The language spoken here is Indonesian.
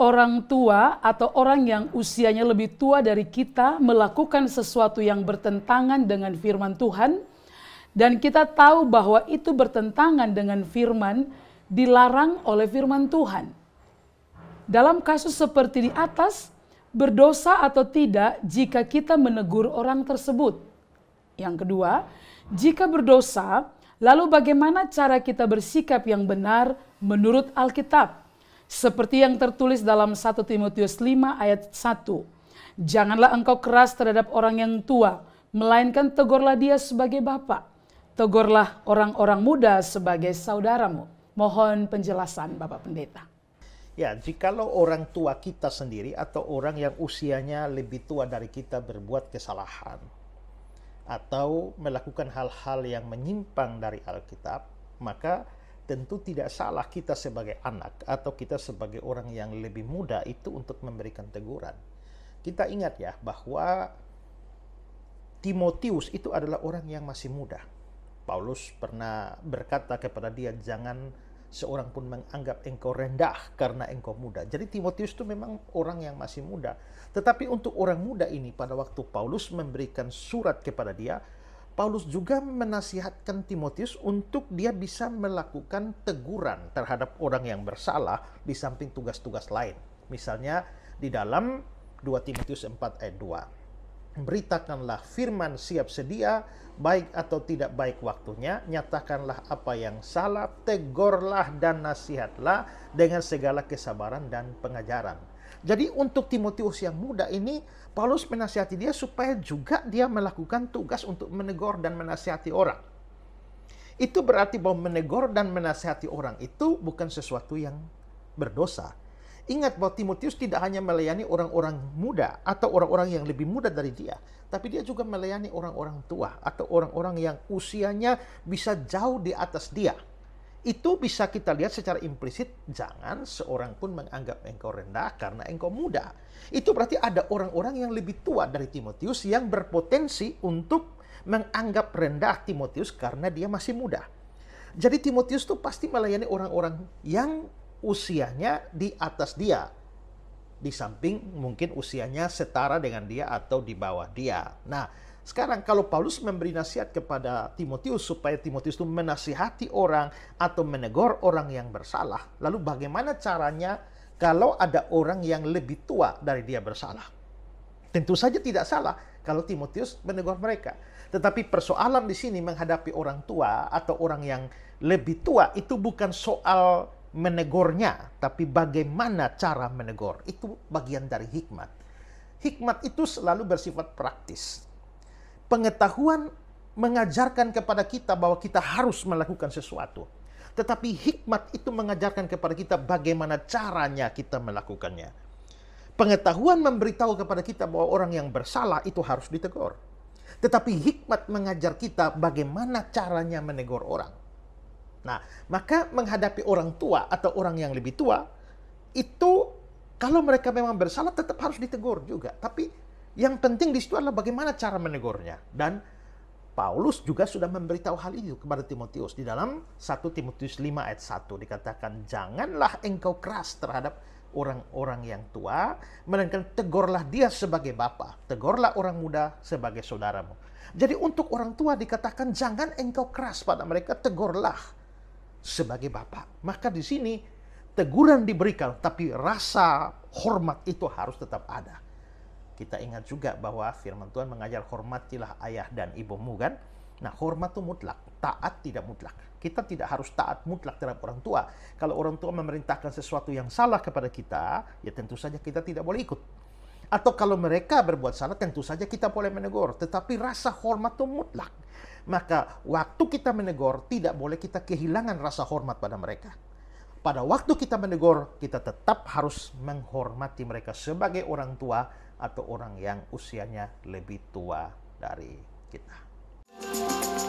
orang tua atau orang yang usianya lebih tua dari kita melakukan sesuatu yang bertentangan dengan firman Tuhan, dan kita tahu bahwa itu bertentangan dengan firman, dilarang oleh firman Tuhan. Dalam kasus seperti di atas, berdosa atau tidak jika kita menegur orang tersebut. Yang kedua, jika berdosa, lalu bagaimana cara kita bersikap yang benar menurut Alkitab? Seperti yang tertulis dalam 1 Timotius 5 ayat 1. Janganlah engkau keras terhadap orang yang tua, melainkan tegurlah dia sebagai bapak. Tegurlah orang-orang muda sebagai saudaramu. Mohon penjelasan Bapak Pendeta. Ya, jikalau orang tua kita sendiri atau orang yang usianya lebih tua dari kita berbuat kesalahan atau melakukan hal-hal yang menyimpang dari Alkitab, maka tentu tidak salah kita sebagai anak atau kita sebagai orang yang lebih muda itu untuk memberikan teguran. Kita ingat ya bahwa Timotius itu adalah orang yang masih muda. Paulus pernah berkata kepada dia, jangan seorang pun menganggap engkau rendah karena engkau muda. Jadi Timotius itu memang orang yang masih muda. Tetapi untuk orang muda ini pada waktu Paulus memberikan surat kepada dia, Paulus juga menasihatkan Timotius untuk dia bisa melakukan teguran terhadap orang yang bersalah di samping tugas-tugas lain. Misalnya di dalam 2 Timotius 4 ayat 2 beritakanlah firman siap sedia, baik atau tidak baik waktunya, nyatakanlah apa yang salah, tegorlah dan nasihatlah dengan segala kesabaran dan pengajaran. Jadi untuk Timotius yang muda ini, Paulus menasihati dia supaya juga dia melakukan tugas untuk menegur dan menasihati orang. Itu berarti bahwa menegur dan menasihati orang itu bukan sesuatu yang berdosa Ingat bahwa Timotius tidak hanya melayani orang-orang muda atau orang-orang yang lebih muda dari dia, tapi dia juga melayani orang-orang tua atau orang-orang yang usianya bisa jauh di atas dia. Itu bisa kita lihat secara implisit, jangan seorang pun menganggap engkau rendah karena engkau muda. Itu berarti ada orang-orang yang lebih tua dari Timotius yang berpotensi untuk menganggap rendah Timotius karena dia masih muda. Jadi Timotius itu pasti melayani orang-orang yang usianya di atas dia. Di samping mungkin usianya setara dengan dia atau di bawah dia. Nah, sekarang kalau Paulus memberi nasihat kepada Timotius supaya Timotius itu menasihati orang atau menegur orang yang bersalah, lalu bagaimana caranya kalau ada orang yang lebih tua dari dia bersalah? Tentu saja tidak salah kalau Timotius menegur mereka. Tetapi persoalan di sini menghadapi orang tua atau orang yang lebih tua itu bukan soal menegurnya, tapi bagaimana cara menegur. Itu bagian dari hikmat. Hikmat itu selalu bersifat praktis. Pengetahuan mengajarkan kepada kita bahwa kita harus melakukan sesuatu. Tetapi hikmat itu mengajarkan kepada kita bagaimana caranya kita melakukannya. Pengetahuan memberitahu kepada kita bahwa orang yang bersalah itu harus ditegur. Tetapi hikmat mengajar kita bagaimana caranya menegur orang. Nah, maka menghadapi orang tua atau orang yang lebih tua itu kalau mereka memang bersalah tetap harus ditegur juga. Tapi yang penting di situ adalah bagaimana cara menegurnya dan Paulus juga sudah memberitahu hal itu kepada Timotius di dalam 1 Timotius 5 ayat 1 dikatakan janganlah engkau keras terhadap orang-orang yang tua melainkan tegurlah dia sebagai bapa tegurlah orang muda sebagai saudaramu jadi untuk orang tua dikatakan jangan engkau keras pada mereka tegurlah sebagai bapak. Maka di sini teguran diberikan, tapi rasa hormat itu harus tetap ada. Kita ingat juga bahwa firman Tuhan mengajar hormatilah ayah dan ibumu kan. Nah hormat itu mutlak, taat tidak mutlak. Kita tidak harus taat mutlak terhadap orang tua. Kalau orang tua memerintahkan sesuatu yang salah kepada kita, ya tentu saja kita tidak boleh ikut. Atau kalau mereka berbuat salah, tentu saja kita boleh menegur. Tetapi rasa hormat itu mutlak. Maka waktu kita menegur, tidak boleh kita kehilangan rasa hormat pada mereka. Pada waktu kita menegur, kita tetap harus menghormati mereka sebagai orang tua atau orang yang usianya lebih tua dari kita.